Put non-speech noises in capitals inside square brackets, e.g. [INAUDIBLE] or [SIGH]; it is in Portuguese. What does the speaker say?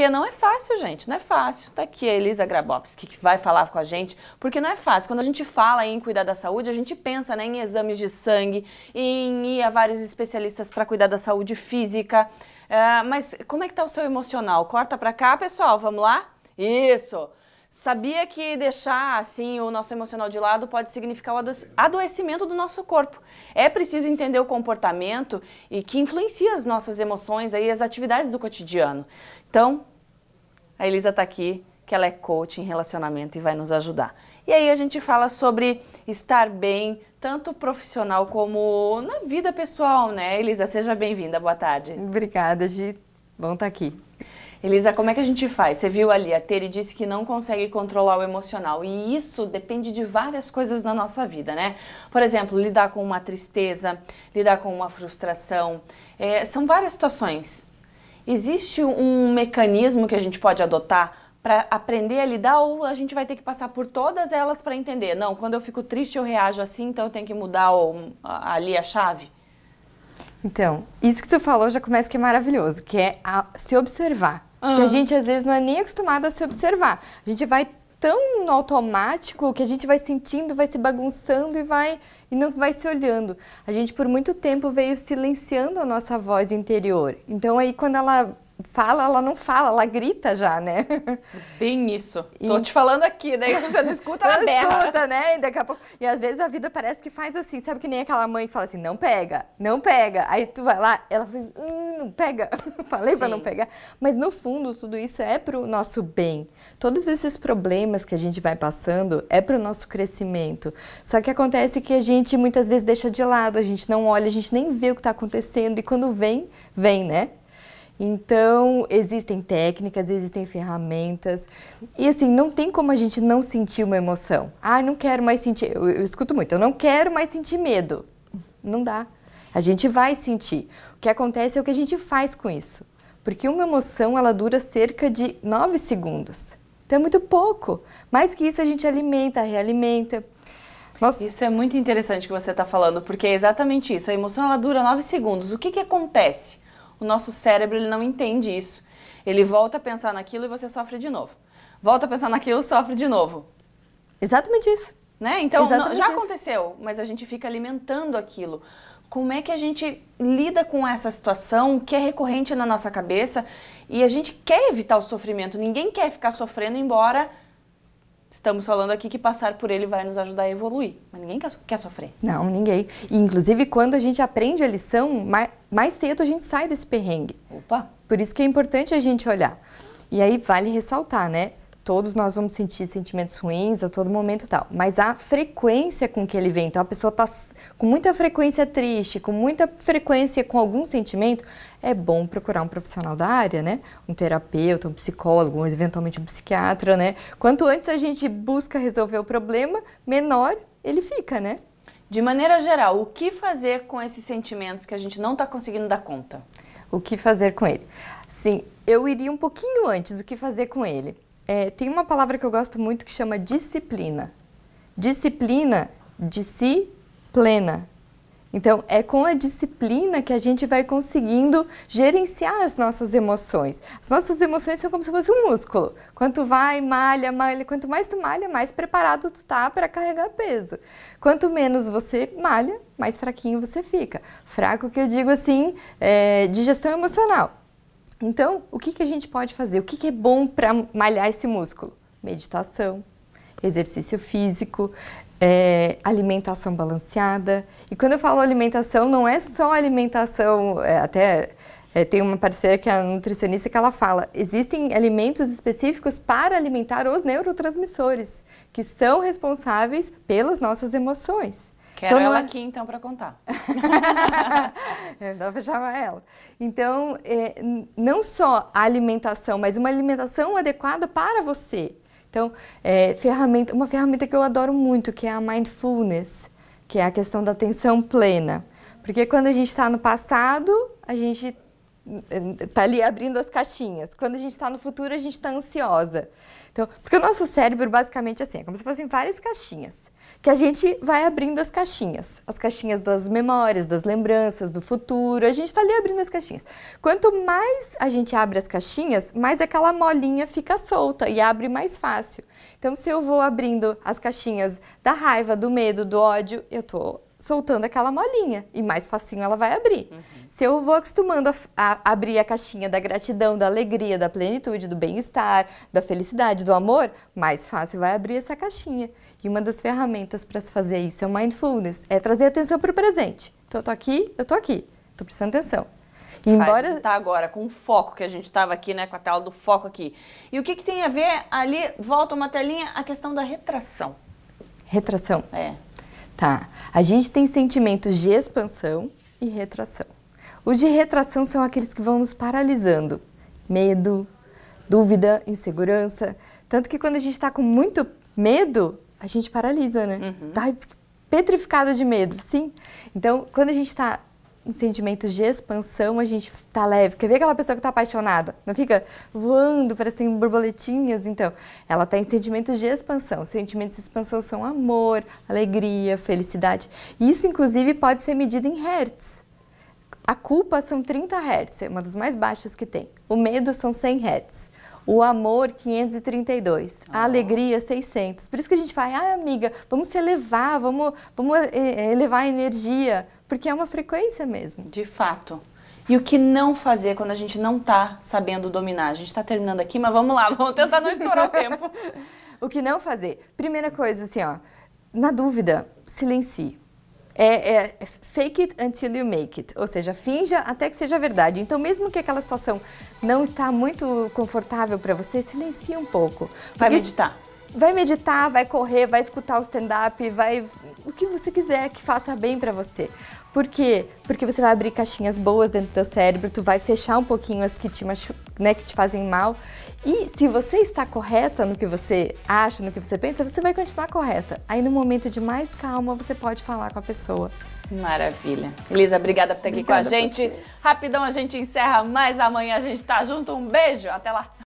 Porque não é fácil, gente, não é fácil. Tá aqui a Elisa Grabowski, que vai falar com a gente, porque não é fácil. Quando a gente fala em cuidar da saúde, a gente pensa né, em exames de sangue, em ir a vários especialistas para cuidar da saúde física. Uh, mas como é que tá o seu emocional? Corta para cá, pessoal, vamos lá? Isso! Sabia que deixar assim o nosso emocional de lado pode significar o adoecimento do nosso corpo. É preciso entender o comportamento e que influencia as nossas emoções aí as atividades do cotidiano. Então, a Elisa está aqui, que ela é coach em relacionamento e vai nos ajudar. E aí a gente fala sobre estar bem, tanto profissional como na vida pessoal, né? Elisa, seja bem-vinda, boa tarde. Obrigada, Gi. Bom estar tá aqui. Elisa, como é que a gente faz? Você viu ali, a Tere disse que não consegue controlar o emocional. E isso depende de várias coisas na nossa vida, né? Por exemplo, lidar com uma tristeza, lidar com uma frustração. É, são várias situações. Existe um mecanismo que a gente pode adotar para aprender a lidar ou a gente vai ter que passar por todas elas para entender? Não, quando eu fico triste eu reajo assim, então eu tenho que mudar o, a, ali a chave? Então, isso que tu falou já começa que é maravilhoso, que é a, se observar. Uhum. Porque ah. a gente às vezes não é nem acostumado a se observar. A gente vai tão automático que a gente vai sentindo, vai se bagunçando e vai e não vai se olhando. A gente por muito tempo veio silenciando a nossa voz interior. Então aí quando ela fala, ela não fala, ela grita já, né? [LAUGHS] Bem isso. E... Tô te falando aqui, daí né? você não escuta, ela berra. escuta, né? E daqui a pouco... E às vezes a vida parece que faz assim, sabe que nem aquela mãe que fala assim, não pega, não pega. Aí tu vai lá, ela faz, hum, não pega. [LAUGHS] Falei Sim. pra não pegar. Mas no fundo, tudo isso é pro nosso bem. Todos esses problemas que a gente vai passando é pro nosso crescimento. Só que acontece que a gente muitas vezes deixa de lado, a gente não olha, a gente nem vê o que tá acontecendo. E quando vem, vem, né? Então, existem técnicas, existem ferramentas. E assim, não tem como a gente não sentir uma emoção. Ah, não quero mais sentir. Eu, eu escuto muito, eu não quero mais sentir medo. Não dá. A gente vai sentir. O que acontece é o que a gente faz com isso. Porque uma emoção, ela dura cerca de 9 segundos. Então é muito pouco. Mais que isso, a gente alimenta, realimenta. Nossa. Isso é muito interessante que você está falando, porque é exatamente isso. A emoção ela dura 9 segundos. O que, que acontece? o nosso cérebro ele não entende isso. Ele volta a pensar naquilo e você sofre de novo. Volta a pensar naquilo, sofre de novo. Exatamente isso. Né? Então, Exatamente já isso. aconteceu, mas a gente fica alimentando aquilo. Como é que a gente lida com essa situação que é recorrente na nossa cabeça e a gente quer evitar o sofrimento? Ninguém quer ficar sofrendo, embora estamos falando aqui que passar por ele vai nos ajudar a evoluir, mas ninguém quer, quer sofrer. Não, ninguém. E, inclusive, quando a gente aprende a lição, mais, mais cedo a gente sai desse perrengue. Opa! Por isso que é importante a gente olhar. E aí vale ressaltar, né? todos nós vamos sentir sentimentos ruins a todo momento tal, mas a frequência com que ele vem, então a pessoa está com muita frequência triste, com muita frequência com algum sentimento, é bom procurar um profissional da área, né? Um terapeuta, um psicólogo, eventualmente um psiquiatra, né? Quanto antes a gente busca resolver o problema, menor ele fica, né? De maneira geral, o que fazer com esses sentimentos que a gente não está conseguindo dar conta? O que fazer com ele? Sim, eu iria um pouquinho antes o que fazer com ele. É, tem uma palavra que eu gosto muito que chama disciplina. Disciplina de si plena. Então, é com a disciplina que a gente vai conseguindo gerenciar as nossas emoções. As nossas emoções são como se fosse um músculo. Quanto vai, malha, malha. Quanto mais tu malha, mais preparado tu tá para carregar peso. Quanto menos você malha, mais fraquinho você fica. Fraco que eu digo assim, é, emocional. Então, o que, que a gente pode fazer? O que, que é bom para malhar esse músculo? Meditação, exercício físico, é, alimentação balanceada. E quando eu falo alimentação, não é só alimentação, é, até é, tem uma parceira que é nutricionista que ela fala, existem alimentos específicos para alimentar os neurotransmissores, que são responsáveis pelas nossas emoções. Quero então ela é- aqui então para contar. eu [LAUGHS] é, dá para chamar ela. Então, é, não só a alimentação, mas uma alimentação adequada para você. Então, é, ferramenta, uma ferramenta que eu adoro muito, que é a mindfulness, que é a questão da atenção plena. Porque quando a gente está no passado, a gente tá ali abrindo as caixinhas. Quando a gente está no futuro, a gente está ansiosa. Então, porque o nosso cérebro basicamente é assim, é como se fossem várias caixinhas, que a gente vai abrindo as caixinhas, as caixinhas das memórias, das lembranças, do futuro, a gente está ali abrindo as caixinhas. Quanto mais a gente abre as caixinhas, mais aquela molinha fica solta e abre mais fácil. Então, se eu vou abrindo as caixinhas da raiva, do medo, do ódio, eu estou soltando aquela molinha e mais facinho ela vai abrir. Uhum se eu vou acostumando a, a, abrir a caixinha da gratidão, da alegria, da plenitude, do bem-estar, da felicidade, do amor, mais fácil vai abrir essa caixinha. E uma das ferramentas para se fazer isso é o mindfulness, é trazer atenção para o presente. Então eu tô aqui, eu tô aqui, tô prestando atenção. E embora Faz, tá agora com o foco que a gente estava aqui, né, com a tela do foco aqui. E o que, que tem a ver ali? Volta uma telinha, a questão da retração. Retração. É. Tá. A gente tem sentimentos de expansão e retração. Os de retração são aqueles que vão nos paralisando. Medo, dúvida, insegurança. Tanto que quando a gente está com muito medo, a gente paralisa, né? Uhum. Tá petrificado de medo, sim. Então, quando a gente está em sentimentos de expansão, a gente tá leve. Quer ver aquela pessoa que está apaixonada? Não fica voando, parece que tem borboletinhas. Então, ela está em sentimentos de expansão. Sentimentos de expansão são amor, alegria, felicidade. Isso, inclusive, pode ser medido em hertz. A culpa são 30 Hz, é uma das mais baixas que tem. O medo são 100 Hz. O amor, 532. A ah. alegria, 600. Por isso que a gente fala, ah, amiga, vamos se elevar, vamos, vamos eh, eh, elevar a energia, porque é uma frequência mesmo. De fato. E o que não fazer quando a gente não está sabendo dominar? A gente está terminando aqui, mas vamos lá, [LAUGHS] vamos tentar não estourar o tempo. [LAUGHS] o que não fazer? Primeira coisa, assim, ó, na dúvida, silencie é, é, fake it until you make it, ou seja, finja até que seja verdade. Então, mesmo que aquela situação não está muito confortável para você, silencie um pouco. Vai meditar. Vai meditar, vai correr, vai escutar o stand-up, vai o que você quiser que faça bem para você. Por quê? Porque você vai abrir caixinhas boas dentro do seu cérebro, tu vai fechar um pouquinho as que te, machu né, que te fazem mal. E se você está correta no que você acha, no que você pensa, você vai continuar correta. Aí no momento de mais calma, você pode falar com a pessoa. Maravilha. Elisa, obrigada por estar aqui obrigada com a gente. Rapidão a gente encerra, mas amanhã a gente está junto. Um beijo, até lá.